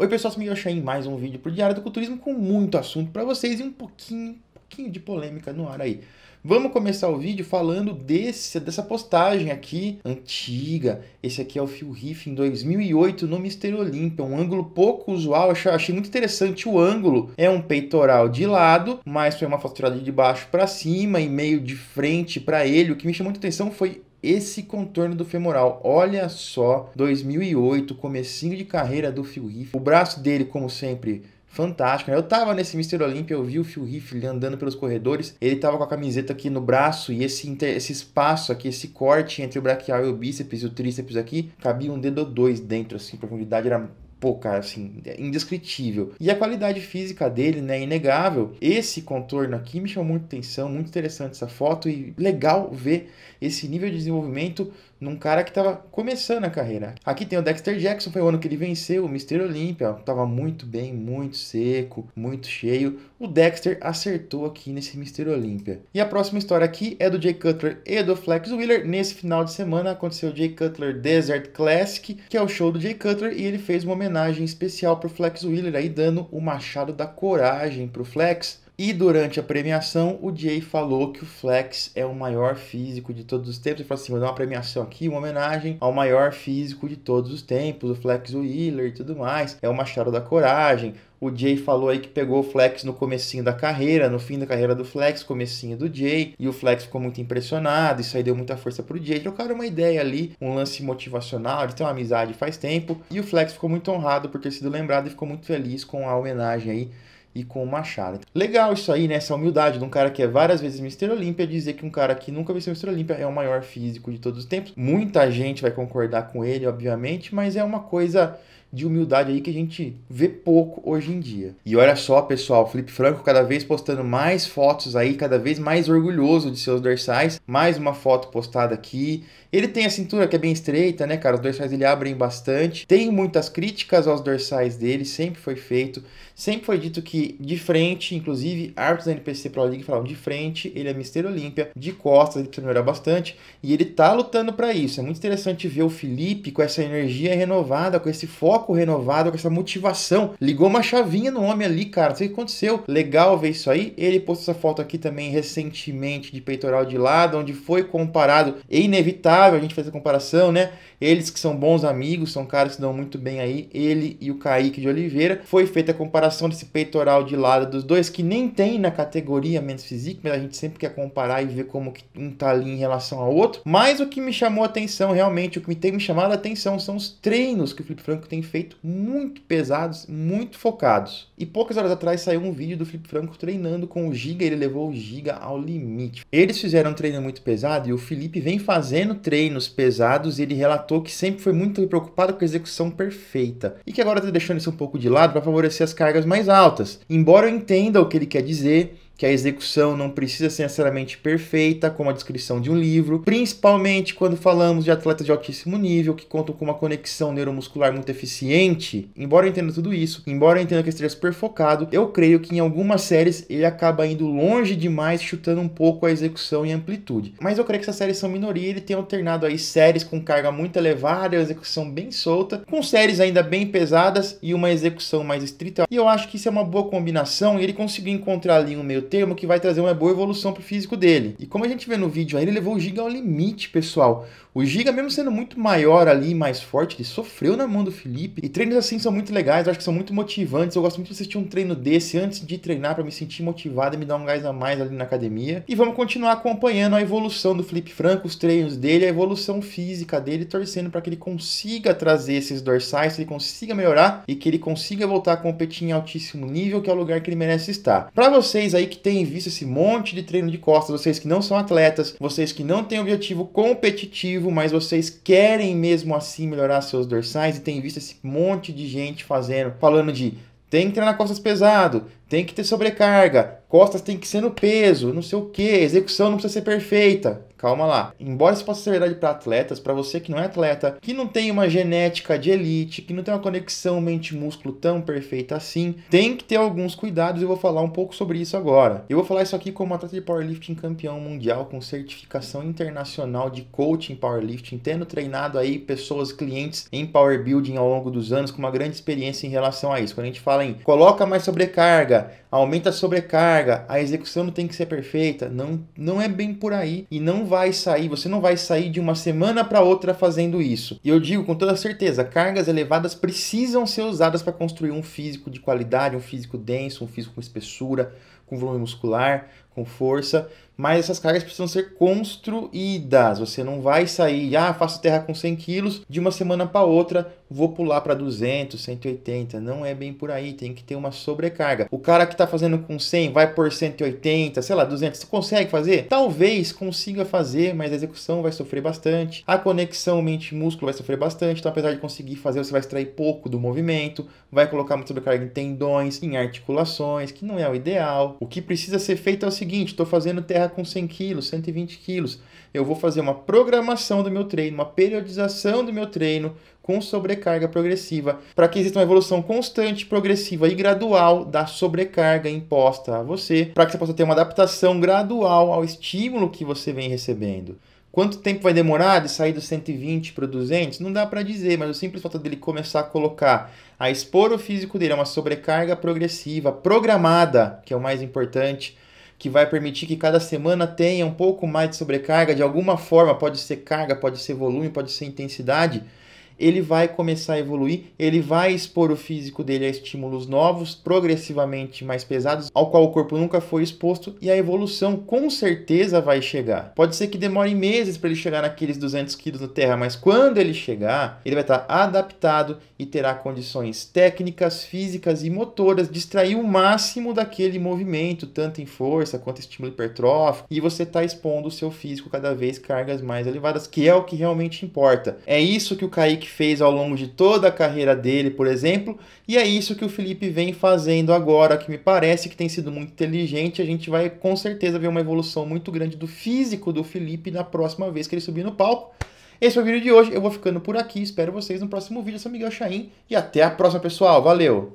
Oi pessoal, sou Miguel Chain, mais um vídeo pro Diário do Culturismo com muito assunto para vocês e um pouquinho, um pouquinho de polêmica no ar aí. Vamos começar o vídeo falando desse, dessa postagem aqui, antiga. Esse aqui é o Phil Riff em 2008 no Mister Olympia, um ângulo pouco usual, achei, achei muito interessante o ângulo. É um peitoral de lado, mas foi uma foto tirada de baixo para cima e meio de frente para ele. O que me chamou muita atenção foi esse contorno do femoral. Olha só, 2008, comecinho de carreira do Phil Heath. O braço dele, como sempre, fantástico. Né? Eu tava nesse Mr. Olympia, eu vi o Phil Heath andando pelos corredores, ele tava com a camiseta aqui no braço e esse, esse espaço aqui, esse corte entre o braquial e o bíceps e o tríceps aqui, cabia um dedo ou dois dentro, assim, profundidade era pô, cara, assim, é indescritível. E a qualidade física dele, né, é inegável. Esse contorno aqui me chamou muito atenção, muito interessante essa foto e legal ver esse nível de desenvolvimento num cara que estava começando a carreira. Aqui tem o Dexter Jackson, foi o ano que ele venceu o Mister Olympia tava muito bem, muito seco, muito cheio. O Dexter acertou aqui nesse Mister Olympia E a próxima história aqui é do Jay Cutler e do Flex Wheeler. Nesse final de semana aconteceu o Jay Cutler Desert Classic, que é o show do Jay Cutler e ele fez uma homenagem homenagem especial para o Flex Wheeler, aí dando o Machado da Coragem para o Flex, e durante a premiação, o Jay falou que o Flex é o maior físico de todos os tempos. Ele falou assim: vou dar uma premiação aqui, uma homenagem ao maior físico de todos os tempos, o Flex Wheeler e tudo mais. É o Machado da Coragem. O Jay falou aí que pegou o Flex no comecinho da carreira, no fim da carreira do Flex, comecinho do Jay, e o Flex ficou muito impressionado, isso aí deu muita força pro Jay, trocaram uma ideia ali, um lance motivacional, eles têm uma amizade faz tempo, e o Flex ficou muito honrado por ter sido lembrado e ficou muito feliz com a homenagem aí e com o Machado. Legal isso aí, né? Essa humildade de um cara que é várias vezes Mr. Olímpia dizer que um cara que nunca venceu Mr. Olímpia é o maior físico de todos os tempos. Muita gente vai concordar com ele, obviamente, mas é uma coisa de humildade aí que a gente vê pouco hoje em dia. E olha só, pessoal, Felipe Franco cada vez postando mais fotos aí, cada vez mais orgulhoso de seus dorsais. Mais uma foto postada aqui. Ele tem a cintura que é bem estreita, né, cara? Os dorsais ele abrem bastante. Tem muitas críticas aos dorsais dele, sempre foi feito. Sempre foi dito que de frente, inclusive, árbitros da NPC Pro League falavam de frente, ele é Mister Olímpia, de costas ele precisa melhorar bastante, e ele tá lutando para isso. É muito interessante ver o Felipe com essa energia renovada, com esse foco foco renovado, com essa motivação. Ligou uma chavinha no homem ali, cara. Não sei o que aconteceu. Legal ver isso aí. Ele postou essa foto aqui também recentemente de peitoral de lado, onde foi comparado. É inevitável a gente fazer a comparação, né? Eles que são bons amigos, são caras que se dão muito bem aí. Ele e o Kaique de Oliveira. Foi feita a comparação desse peitoral de lado dos dois, que nem tem na categoria menos físico, mas a gente sempre quer comparar e ver como que um tá ali em relação ao outro. Mas o que me chamou a atenção, realmente, o que me tem me chamado a atenção são os treinos que o Felipe Franco tem feito, muito pesados, muito focados. E poucas horas atrás saiu um vídeo do Felipe Franco treinando com o Giga, ele levou o Giga ao limite. Eles fizeram um treino muito pesado e o Felipe vem fazendo treinos pesados e ele relatou que sempre foi muito preocupado com a execução perfeita e que agora está deixando isso um pouco de lado para favorecer as cargas mais altas. Embora eu entenda o que ele quer dizer, que a execução não precisa ser necessariamente perfeita, como a descrição de um livro, principalmente quando falamos de atletas de altíssimo nível que contam com uma conexão neuromuscular muito eficiente. Embora eu entenda tudo isso, embora eu entenda que esteja super focado, eu creio que em algumas séries ele acaba indo longe demais, chutando um pouco a execução e amplitude. Mas eu creio que essas séries são minoria e ele tem alternado aí séries com carga muito elevada, execução bem solta, com séries ainda bem pesadas e uma execução mais estrita. E eu acho que isso é uma boa combinação e ele conseguiu encontrar ali um meio termo que vai trazer uma boa evolução para o físico dele. E como a gente vê no vídeo aí, ele levou o Giga ao limite, pessoal. O Giga, mesmo sendo muito maior ali, mais forte, ele sofreu na mão do Felipe. E treinos assim são muito legais, eu acho que são muito motivantes. Eu gosto muito de assistir um treino desse antes de treinar para me sentir motivado e me dar um gás a mais ali na academia. E vamos continuar acompanhando a evolução do Felipe Franco, os treinos dele, a evolução física dele, torcendo para que ele consiga trazer esses dorsais, que ele consiga melhorar e que ele consiga voltar a competir em altíssimo nível, que é o lugar que ele merece estar. Para vocês aí que tem visto esse monte de treino de costas, vocês que não são atletas, vocês que não têm objetivo competitivo, mas vocês querem mesmo assim melhorar seus dorsais e tem visto esse monte de gente fazendo, falando de tem que treinar costas pesado, tem que ter sobrecarga, costas tem que ser no peso, não sei o que, execução não precisa ser perfeita. Calma lá. Embora isso possa ser verdade para atletas, para você que não é atleta, que não tem uma genética de elite, que não tem uma conexão mente-músculo tão perfeita assim, tem que ter alguns cuidados e eu vou falar um pouco sobre isso agora. Eu vou falar isso aqui como atleta de powerlifting campeão mundial com certificação internacional de coaching powerlifting, tendo treinado aí pessoas, clientes em powerbuilding ao longo dos anos com uma grande experiência em relação a isso. Quando a gente fala em coloca mais sobrecarga, aumenta a sobrecarga, a execução não tem que ser perfeita, não não é bem por aí e não vai sair, você não vai sair de uma semana para outra fazendo isso. E eu digo com toda certeza, cargas elevadas precisam ser usadas para construir um físico de qualidade, um físico denso, um físico com espessura, com volume muscular, com força, mas essas cargas precisam ser construídas. Você não vai sair, ah, faço terra com 100 quilos, de uma semana para outra vou pular para 200, 180. Não é bem por aí, tem que ter uma sobrecarga. O cara que está fazendo com 100 vai por 180, sei lá, 200. Você consegue fazer? Talvez consiga fazer, mas a execução vai sofrer bastante. A conexão mente-músculo vai sofrer bastante. Então, apesar de conseguir fazer, você vai extrair pouco do movimento, vai colocar muita sobrecarga em tendões, em articulações, que não é o ideal. O que precisa ser feito é o seguinte, estou fazendo terra com 100 quilos, 120 quilos. Eu vou fazer uma programação do meu treino, uma periodização do meu treino com sobrecarga progressiva, para que exista uma evolução constante, progressiva e gradual da sobrecarga imposta a você, para que você possa ter uma adaptação gradual ao estímulo que você vem recebendo. Quanto tempo vai demorar de sair dos 120 para 200? Não dá para dizer, mas o simples fato dele começar a colocar, a expor o físico dele a uma sobrecarga progressiva, programada, que é o mais importante, que vai permitir que cada semana tenha um pouco mais de sobrecarga de alguma forma, pode ser carga, pode ser volume, pode ser intensidade ele vai começar a evoluir, ele vai expor o físico dele a estímulos novos, progressivamente mais pesados, ao qual o corpo nunca foi exposto, e a evolução com certeza vai chegar. Pode ser que demore meses para ele chegar naqueles 200 quilos da Terra, mas quando ele chegar, ele vai estar adaptado e terá condições técnicas, físicas e motoras de extrair o máximo daquele movimento, tanto em força quanto estímulo hipertrófico, e você está expondo o seu físico cada vez cargas mais elevadas, que é o que realmente importa. É isso que o Kaique fez ao longo de toda a carreira dele, por exemplo, e é isso que o Felipe vem fazendo agora, que me parece que tem sido muito inteligente. A gente vai com certeza ver uma evolução muito grande do físico do Felipe na próxima vez que ele subir no palco. Esse foi o vídeo de hoje, eu vou ficando por aqui, espero vocês no próximo vídeo. Eu sou Miguel Chaim e até a próxima, pessoal. Valeu!